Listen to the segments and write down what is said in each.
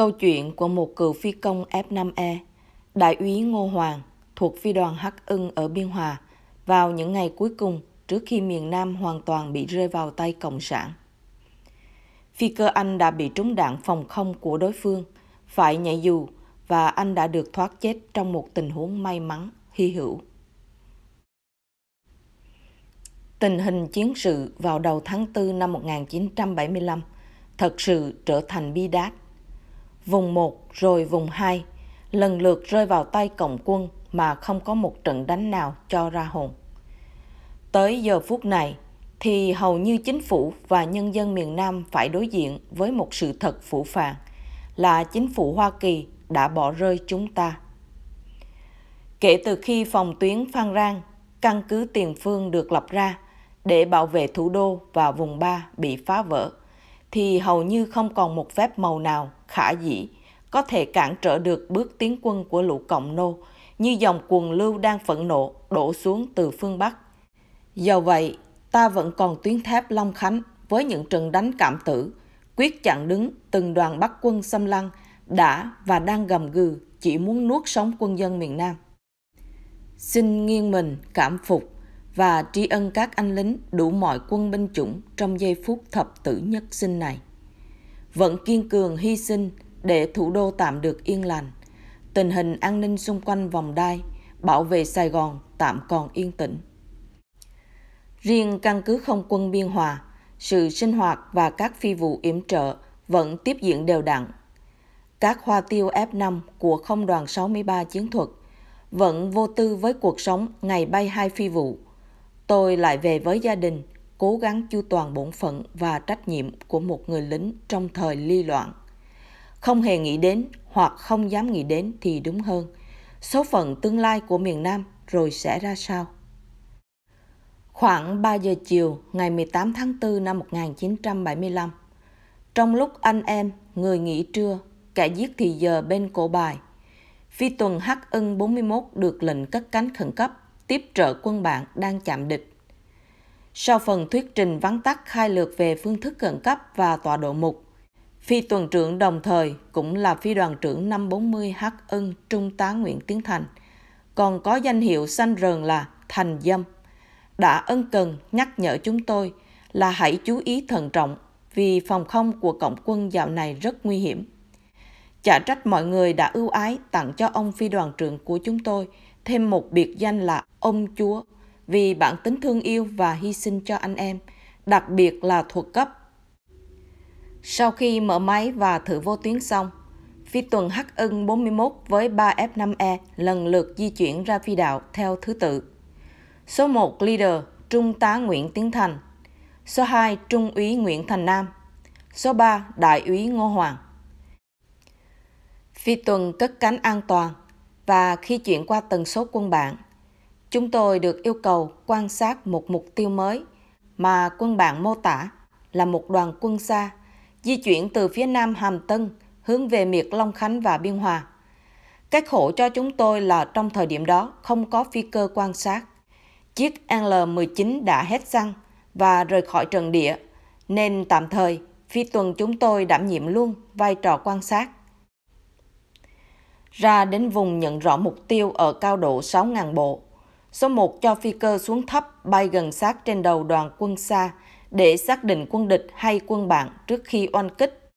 Câu chuyện của một cựu phi công F5E, Đại úy Ngô Hoàng thuộc phi đoàn Hắc ưng ở Biên Hòa vào những ngày cuối cùng trước khi miền Nam hoàn toàn bị rơi vào tay Cộng sản. Phi cơ Anh đã bị trúng đạn phòng không của đối phương, phải nhảy dù và anh đã được thoát chết trong một tình huống may mắn, hy hữu. Tình hình chiến sự vào đầu tháng 4 năm 1975 thật sự trở thành bi đát Vùng 1 rồi vùng 2 lần lượt rơi vào tay cộng quân mà không có một trận đánh nào cho ra hồn. Tới giờ phút này thì hầu như chính phủ và nhân dân miền Nam phải đối diện với một sự thật phủ phàng là chính phủ Hoa Kỳ đã bỏ rơi chúng ta. Kể từ khi phòng tuyến Phan Rang, căn cứ tiền phương được lập ra để bảo vệ thủ đô và vùng 3 bị phá vỡ thì hầu như không còn một phép màu nào khả dĩ có thể cản trở được bước tiến quân của lũ Cộng Nô như dòng quần lưu đang phẫn nộ đổ xuống từ phương Bắc. Do vậy, ta vẫn còn tuyến thép Long Khánh với những trận đánh cảm tử, quyết chặn đứng từng đoàn Bắc quân xâm lăng đã và đang gầm gừ chỉ muốn nuốt sống quân dân miền Nam. Xin nghiêng mình cảm phục và tri ân các anh lính đủ mọi quân binh chủng trong giây phút thập tử nhất sinh này. Vẫn kiên cường hy sinh để thủ đô tạm được yên lành. Tình hình an ninh xung quanh vòng đai, bảo vệ Sài Gòn tạm còn yên tĩnh. Riêng căn cứ không quân Biên Hòa, sự sinh hoạt và các phi vụ yểm trợ vẫn tiếp diễn đều đặn. Các hoa tiêu F5 của không đoàn 63 chiến thuật vẫn vô tư với cuộc sống ngày bay hai phi vụ – Tôi lại về với gia đình, cố gắng chu toàn bổn phận và trách nhiệm của một người lính trong thời ly loạn. Không hề nghĩ đến hoặc không dám nghĩ đến thì đúng hơn. Số phận tương lai của miền Nam rồi sẽ ra sao? Khoảng 3 giờ chiều ngày 18 tháng 4 năm 1975, trong lúc anh em, người nghỉ trưa, kẻ giết thì giờ bên cổ bài, phi tuần Hắc ưng 41 được lệnh cất cánh khẩn cấp tiếp trợ quân bạn đang chạm địch. Sau phần thuyết trình vắn tắt khai lược về phương thức khẩn cấp và tọa độ mục, phi tuần trưởng đồng thời cũng là phi đoàn trưởng 540 H ân Trung tá Nguyễn Tiến Thành, còn có danh hiệu xanh rờn là Thành Dâm, đã ân cần nhắc nhở chúng tôi là hãy chú ý thận trọng vì phòng không của cộng quân dạo này rất nguy hiểm. Chả trách mọi người đã ưu ái tặng cho ông phi đoàn trưởng của chúng tôi – thêm một biệt danh là ông Chúa vì bản tính thương yêu và hy sinh cho anh em, đặc biệt là thuộc cấp. Sau khi mở máy và thử vô tuyến xong, phi tuần Hắc ưng 41 với 3 F5E lần lượt di chuyển ra phi đạo theo thứ tự. Số 1 Leader Trung tá Nguyễn Tiến Thành Số 2 Trung úy Nguyễn Thành Nam Số 3 Đại úy Ngô Hoàng Phi tuần cất cánh an toàn và khi chuyển qua tần số quân bạn, chúng tôi được yêu cầu quan sát một mục tiêu mới mà quân bạn mô tả là một đoàn quân xa di chuyển từ phía nam Hàm Tân hướng về miệt Long Khánh và Biên Hòa. Cái khổ cho chúng tôi là trong thời điểm đó không có phi cơ quan sát. Chiếc AL-19 đã hết xăng và rời khỏi trận địa, nên tạm thời phi tuần chúng tôi đảm nhiệm luôn vai trò quan sát ra đến vùng nhận rõ mục tiêu ở cao độ 6.000 bộ. Số 1 cho phi cơ xuống thấp bay gần sát trên đầu đoàn quân xa để xác định quân địch hay quân bạn trước khi oanh kích.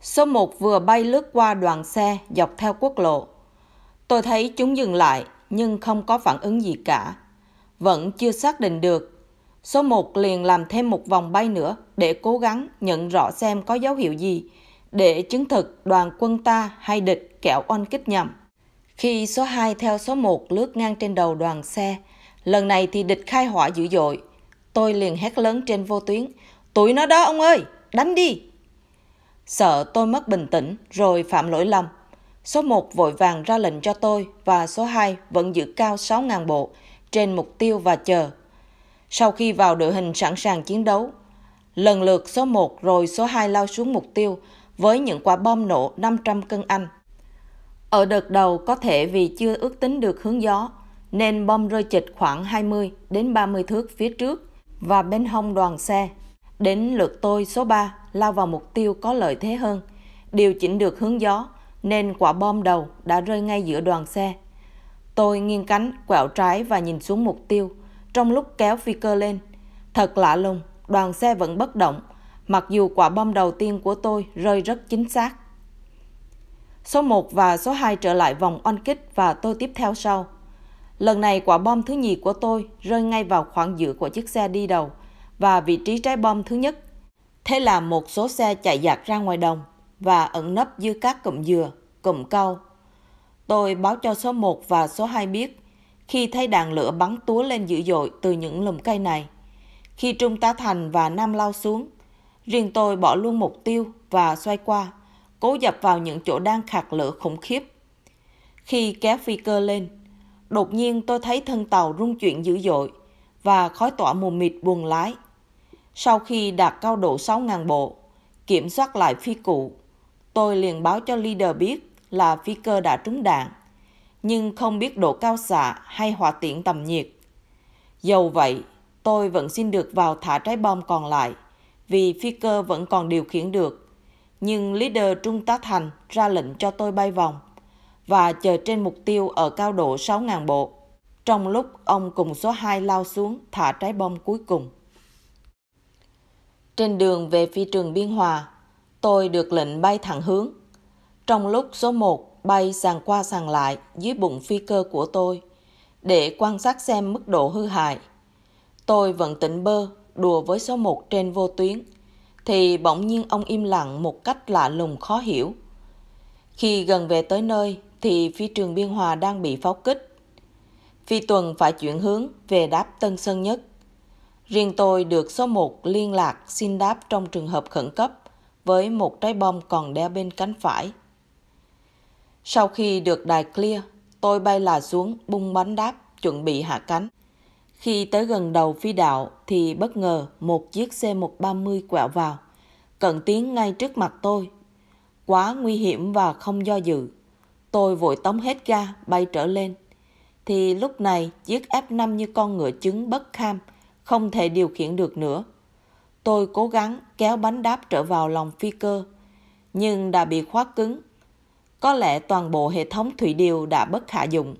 Số 1 vừa bay lướt qua đoàn xe dọc theo quốc lộ. Tôi thấy chúng dừng lại nhưng không có phản ứng gì cả. Vẫn chưa xác định được. Số 1 liền làm thêm một vòng bay nữa để cố gắng nhận rõ xem có dấu hiệu gì để chứng thực đoàn quân ta hay địch kẻo oanh kích nhầm. Khi số 2 theo số 1 lướt ngang trên đầu đoàn xe, lần này thì địch khai hỏa dữ dội. Tôi liền hét lớn trên vô tuyến, tụi nó đó ông ơi, đánh đi. Sợ tôi mất bình tĩnh rồi phạm lỗi lầm. Số 1 vội vàng ra lệnh cho tôi và số 2 vẫn giữ cao 6.000 bộ trên mục tiêu và chờ. Sau khi vào đội hình sẵn sàng chiến đấu, lần lượt số 1 rồi số 2 lao xuống mục tiêu, với những quả bom nổ 500 cân Anh. Ở đợt đầu có thể vì chưa ước tính được hướng gió, nên bom rơi chịch khoảng 20 đến 30 thước phía trước và bên hông đoàn xe. Đến lượt tôi số 3 lao vào mục tiêu có lợi thế hơn, điều chỉnh được hướng gió nên quả bom đầu đã rơi ngay giữa đoàn xe. Tôi nghiêng cánh, quẹo trái và nhìn xuống mục tiêu trong lúc kéo phi cơ lên. Thật lạ lùng, đoàn xe vẫn bất động mặc dù quả bom đầu tiên của tôi rơi rất chính xác. Số 1 và số 2 trở lại vòng oanh kích và tôi tiếp theo sau. Lần này quả bom thứ nhì của tôi rơi ngay vào khoảng giữa của chiếc xe đi đầu và vị trí trái bom thứ nhất. Thế là một số xe chạy dạt ra ngoài đồng và ẩn nấp dưới các cụm dừa, cụm cau. Tôi báo cho số 1 và số 2 biết khi thấy đạn lửa bắn túa lên dữ dội từ những lùm cây này. Khi Trung tá Thành và Nam lao xuống, Riêng tôi bỏ luôn mục tiêu và xoay qua, cố dập vào những chỗ đang khạc lửa khủng khiếp. Khi kéo phi cơ lên, đột nhiên tôi thấy thân tàu rung chuyển dữ dội và khói tỏa mù mịt buồn lái. Sau khi đạt cao độ 6.000 bộ, kiểm soát lại phi cụ, tôi liền báo cho leader biết là phi cơ đã trúng đạn, nhưng không biết độ cao xạ hay hỏa tiễn tầm nhiệt. Dầu vậy, tôi vẫn xin được vào thả trái bom còn lại vì phi cơ vẫn còn điều khiển được. Nhưng leader Trung tá Thành ra lệnh cho tôi bay vòng và chờ trên mục tiêu ở cao độ 6.000 bộ. Trong lúc ông cùng số 2 lao xuống thả trái bom cuối cùng. Trên đường về phi trường Biên Hòa, tôi được lệnh bay thẳng hướng. Trong lúc số 1 bay sàn qua sàn lại dưới bụng phi cơ của tôi để quan sát xem mức độ hư hại. Tôi vẫn tỉnh bơ đùa với số 1 trên vô tuyến, thì bỗng nhiên ông im lặng một cách lạ lùng khó hiểu. Khi gần về tới nơi thì phi trường Biên Hòa đang bị pháo kích. Phi tuần phải chuyển hướng về đáp Tân Sơn Nhất. Riêng tôi được số 1 liên lạc xin đáp trong trường hợp khẩn cấp với một trái bom còn đeo bên cánh phải. Sau khi được đài clear, tôi bay là xuống bung bánh đáp chuẩn bị hạ cánh. Khi tới gần đầu phi đạo thì bất ngờ một chiếc C-130 quẹo vào, cận tiến ngay trước mặt tôi. Quá nguy hiểm và không do dự. Tôi vội tống hết ga bay trở lên. Thì lúc này chiếc F5 như con ngựa trứng bất kham, không thể điều khiển được nữa. Tôi cố gắng kéo bánh đáp trở vào lòng phi cơ, nhưng đã bị khóa cứng. Có lẽ toàn bộ hệ thống thủy điều đã bất khả dụng.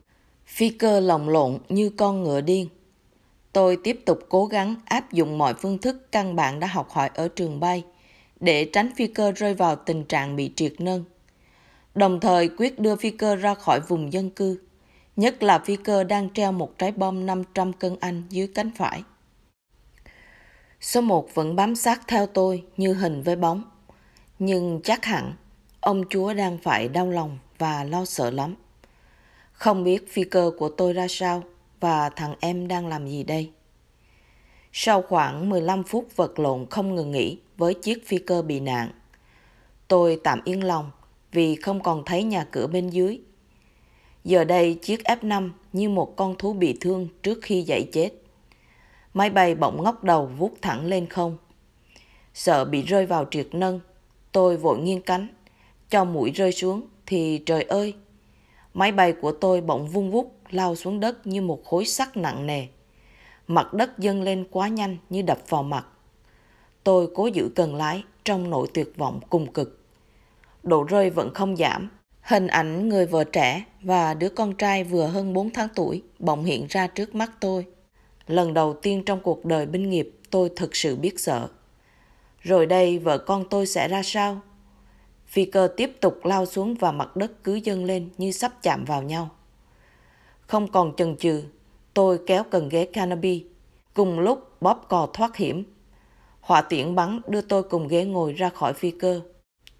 Phi cơ lồng lộn như con ngựa điên tôi tiếp tục cố gắng áp dụng mọi phương thức căn bản đã học hỏi ở trường bay để tránh phi cơ rơi vào tình trạng bị triệt nâng. Đồng thời quyết đưa phi cơ ra khỏi vùng dân cư, nhất là phi cơ đang treo một trái bom 500 cân Anh dưới cánh phải. Số 1 vẫn bám sát theo tôi như hình với bóng. Nhưng chắc hẳn, ông chúa đang phải đau lòng và lo sợ lắm. Không biết phi cơ của tôi ra sao và thằng em đang làm gì đây? Sau khoảng 15 phút vật lộn không ngừng nghỉ với chiếc phi cơ bị nạn, tôi tạm yên lòng vì không còn thấy nhà cửa bên dưới. Giờ đây chiếc F5 như một con thú bị thương trước khi dậy chết. Máy bay bỗng ngóc đầu vút thẳng lên không. Sợ bị rơi vào triệt nâng, tôi vội nghiêng cánh, cho mũi rơi xuống thì trời ơi, máy bay của tôi bỗng vung vút lao xuống đất như một khối sắt nặng nề. Mặt đất dâng lên quá nhanh như đập vào mặt. Tôi cố giữ cần lái trong nỗi tuyệt vọng cùng cực. Độ rơi vẫn không giảm. Hình ảnh người vợ trẻ và đứa con trai vừa hơn 4 tháng tuổi bỗng hiện ra trước mắt tôi. Lần đầu tiên trong cuộc đời binh nghiệp tôi thực sự biết sợ. Rồi đây vợ con tôi sẽ ra sao? Phi cơ tiếp tục lao xuống và mặt đất cứ dâng lên như sắp chạm vào nhau. Không còn chần chừ, tôi kéo cần ghế canopy. Cùng lúc bóp cò thoát hiểm. Hỏa tiễn bắn đưa tôi cùng ghế ngồi ra khỏi phi cơ.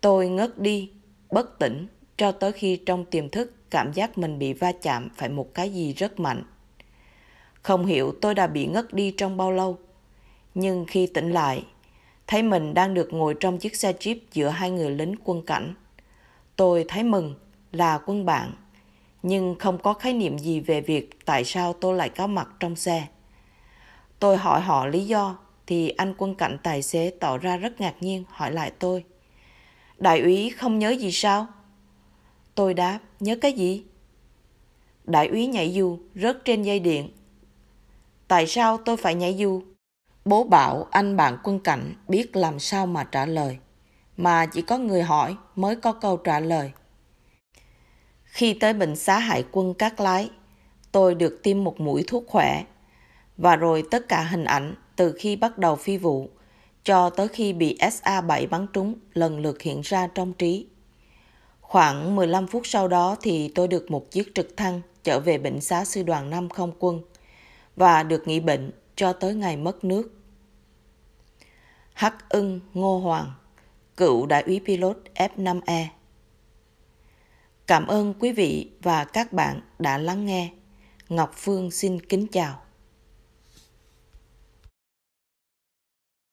Tôi ngất đi, bất tỉnh, cho tới khi trong tiềm thức cảm giác mình bị va chạm phải một cái gì rất mạnh. Không hiểu tôi đã bị ngất đi trong bao lâu. Nhưng khi tỉnh lại, thấy mình đang được ngồi trong chiếc xe jeep giữa hai người lính quân cảnh. Tôi thấy mừng là quân bạn nhưng không có khái niệm gì về việc tại sao tôi lại có mặt trong xe. Tôi hỏi họ lý do thì anh quân cảnh tài xế tỏ ra rất ngạc nhiên hỏi lại tôi. Đại úy không nhớ gì sao? Tôi đáp, nhớ cái gì? Đại úy nhảy dù rớt trên dây điện. Tại sao tôi phải nhảy dù? Bố bảo anh bạn quân cảnh biết làm sao mà trả lời. Mà chỉ có người hỏi mới có câu trả lời. Khi tới bệnh xá hải quân các Lái, tôi được tiêm một mũi thuốc khỏe. Và rồi tất cả hình ảnh từ khi bắt đầu phi vụ cho tới khi bị SA-7 bắn trúng lần lượt hiện ra trong trí. Khoảng 15 phút sau đó thì tôi được một chiếc trực thăng trở về bệnh xá sư đoàn 5 không quân và được nghỉ bệnh cho tới ngày mất nước. Hắc ưng Ngô Hoàng, cựu đại úy pilot F5E Cảm ơn quý vị và các bạn đã lắng nghe. Ngọc Phương xin kính chào.